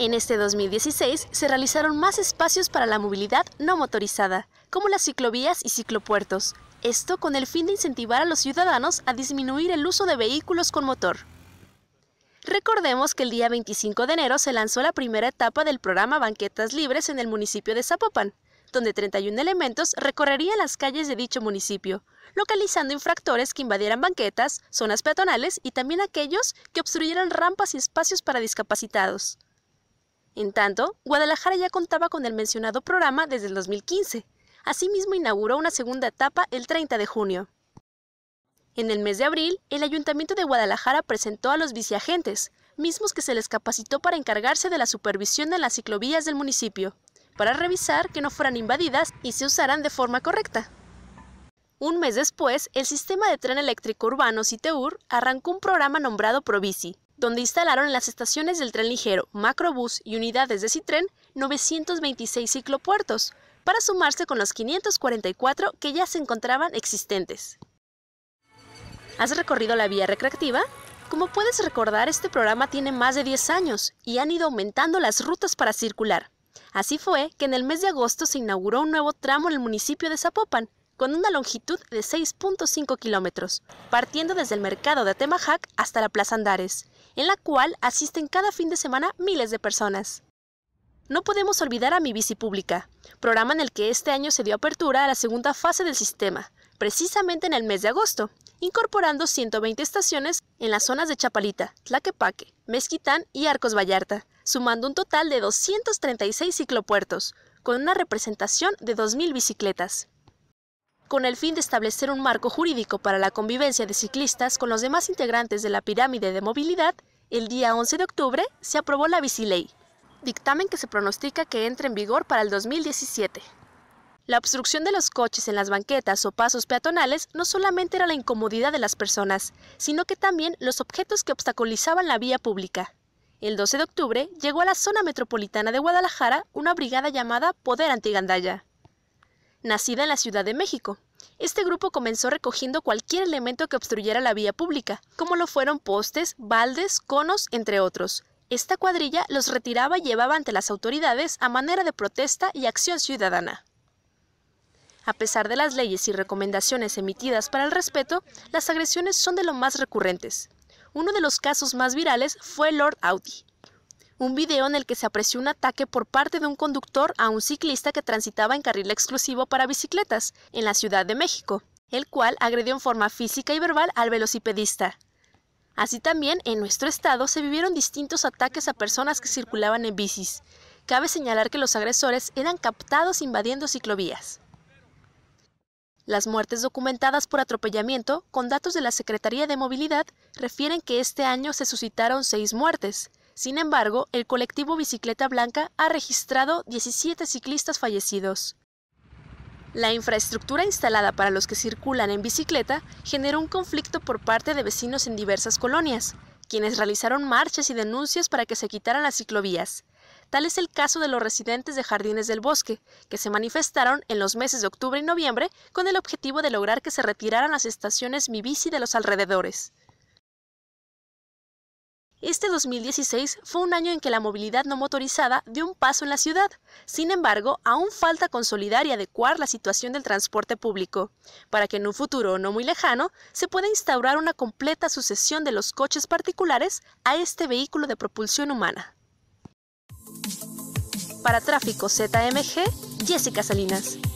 En este 2016 se realizaron más espacios para la movilidad no motorizada, como las ciclovías y ciclopuertos. Esto con el fin de incentivar a los ciudadanos a disminuir el uso de vehículos con motor. Recordemos que el día 25 de enero se lanzó la primera etapa del programa Banquetas Libres en el municipio de Zapopan, donde 31 elementos recorrerían las calles de dicho municipio, localizando infractores que invadieran banquetas, zonas peatonales y también aquellos que obstruyeran rampas y espacios para discapacitados. En tanto, Guadalajara ya contaba con el mencionado programa desde el 2015. Asimismo, inauguró una segunda etapa el 30 de junio. En el mes de abril, el Ayuntamiento de Guadalajara presentó a los viceagentes, mismos que se les capacitó para encargarse de la supervisión de las ciclovías del municipio, para revisar que no fueran invadidas y se usaran de forma correcta. Un mes después, el sistema de tren eléctrico urbano CITEUR arrancó un programa nombrado Provici, donde instalaron las estaciones del tren ligero, macrobús y unidades de Citren 926 ciclopuertos, para sumarse con los 544 que ya se encontraban existentes. ¿Has recorrido la vía recreativa? Como puedes recordar, este programa tiene más de 10 años y han ido aumentando las rutas para circular. Así fue que en el mes de agosto se inauguró un nuevo tramo en el municipio de Zapopan, con una longitud de 6.5 kilómetros, partiendo desde el mercado de Atemajac hasta la Plaza Andares en la cual asisten cada fin de semana miles de personas. No podemos olvidar a Mi Bici Pública, programa en el que este año se dio apertura a la segunda fase del sistema, precisamente en el mes de agosto, incorporando 120 estaciones en las zonas de Chapalita, Tlaquepaque, Mezquitán y Arcos Vallarta, sumando un total de 236 ciclopuertos, con una representación de 2.000 bicicletas con el fin de establecer un marco jurídico para la convivencia de ciclistas con los demás integrantes de la pirámide de movilidad, el día 11 de octubre se aprobó la Biciley, dictamen que se pronostica que entre en vigor para el 2017. La obstrucción de los coches en las banquetas o pasos peatonales no solamente era la incomodidad de las personas, sino que también los objetos que obstaculizaban la vía pública. El 12 de octubre llegó a la zona metropolitana de Guadalajara una brigada llamada Poder Antigandaya nacida en la Ciudad de México. Este grupo comenzó recogiendo cualquier elemento que obstruyera la vía pública, como lo fueron postes, baldes, conos, entre otros. Esta cuadrilla los retiraba y llevaba ante las autoridades a manera de protesta y acción ciudadana. A pesar de las leyes y recomendaciones emitidas para el respeto, las agresiones son de lo más recurrentes. Uno de los casos más virales fue Lord Audi, un video en el que se apreció un ataque por parte de un conductor a un ciclista que transitaba en carril exclusivo para bicicletas en la Ciudad de México, el cual agredió en forma física y verbal al velocipedista. Así también, en nuestro estado se vivieron distintos ataques a personas que circulaban en bicis. Cabe señalar que los agresores eran captados invadiendo ciclovías. Las muertes documentadas por atropellamiento, con datos de la Secretaría de Movilidad, refieren que este año se suscitaron seis muertes, sin embargo, el colectivo Bicicleta Blanca ha registrado 17 ciclistas fallecidos. La infraestructura instalada para los que circulan en bicicleta generó un conflicto por parte de vecinos en diversas colonias, quienes realizaron marchas y denuncias para que se quitaran las ciclovías. Tal es el caso de los residentes de Jardines del Bosque, que se manifestaron en los meses de octubre y noviembre con el objetivo de lograr que se retiraran las estaciones MiBici de los alrededores. Este 2016 fue un año en que la movilidad no motorizada dio un paso en la ciudad. Sin embargo, aún falta consolidar y adecuar la situación del transporte público, para que en un futuro no muy lejano se pueda instaurar una completa sucesión de los coches particulares a este vehículo de propulsión humana. Para Tráfico ZMG, Jessica Salinas.